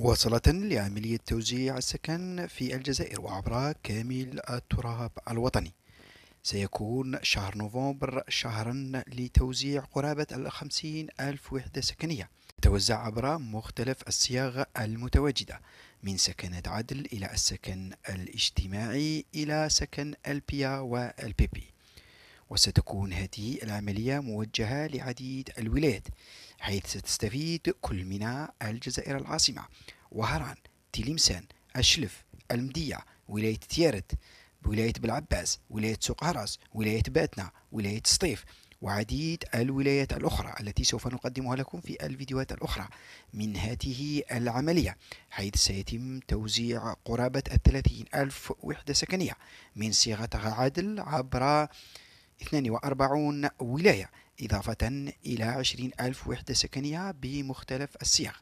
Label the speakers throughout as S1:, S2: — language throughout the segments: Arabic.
S1: مواصلة لعملية توزيع السكن في الجزائر وعبر كامل التراب الوطني سيكون شهر نوفمبر شهرا لتوزيع قرابة الخمسين ألف وحدة سكنية توزع عبر مختلف الصياغ المتواجدة من سكنة عدل إلى السكن الاجتماعي إلى سكن البيا والبيبي وستكون هذه العملية موجهة لعديد الولايات حيث ستستفيد كل من الجزائر العاصمة وهران تلمسان الشلف المدية ولاية تيارت ولاية بلعباس ولاية سوق هرس ولاية باتنا ولاية سطيف وعديد الولايات الأخرى التي سوف نقدمها لكم في الفيديوهات الأخرى من هذه العملية حيث سيتم توزيع قرابة الثلاثين ألف وحدة سكنية من صيغة عدل عبر 42 ولاية إضافة إلى 20 ألف وحدة سكنية بمختلف الصيغ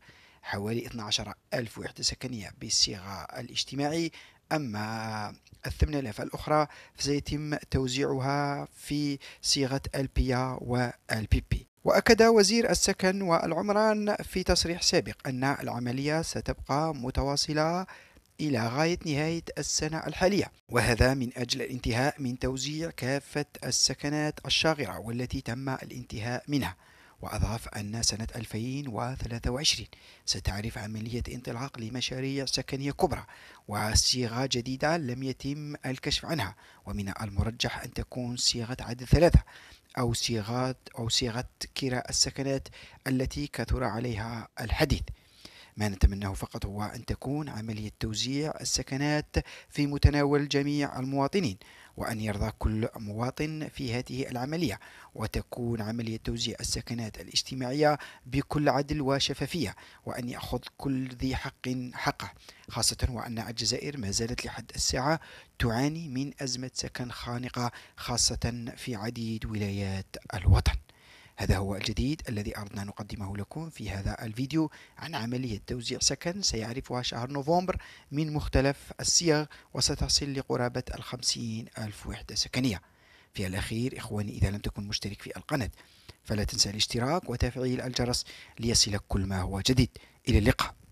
S1: حوالي 12 ألف وحدة سكنية بالصيغة الاجتماعي أما الثمن آلاف الأخرى فسيتم توزيعها في صيغة البيا والبيبي وأكد وزير السكن والعمران في تصريح سابق أن العملية ستبقى متواصلة إلى غاية نهاية السنة الحالية وهذا من أجل الانتهاء من توزيع كافة السكنات الشاغرة والتي تم الانتهاء منها وأضاف أن سنة 2023 ستعرف عملية انطلاق لمشاريع سكنية كبرى وصيغة جديدة لم يتم الكشف عنها ومن المرجح أن تكون صيغة عدد ثلاثة أو صيغات أو صيغة كراء السكنات التي كثر عليها الحديث ما نتمناه فقط هو أن تكون عملية توزيع السكنات في متناول جميع المواطنين وأن يرضى كل مواطن في هذه العملية وتكون عملية توزيع السكنات الاجتماعية بكل عدل وشفافية وأن يأخذ كل ذي حق حقه خاصة وأن الجزائر ما زالت لحد الساعة تعاني من أزمة سكن خانقة خاصة في عديد ولايات الوطن هذا هو الجديد الذي أردنا نقدمه لكم في هذا الفيديو عن عملية توزيع سكن سيعرفها شهر نوفمبر من مختلف الصيغ وستصل لقرابة الخمسين ألف وحدة سكنية في الأخير إخواني إذا لم تكن مشترك في القناة فلا تنسى الاشتراك وتفعيل الجرس ليصلك كل ما هو جديد إلى اللقاء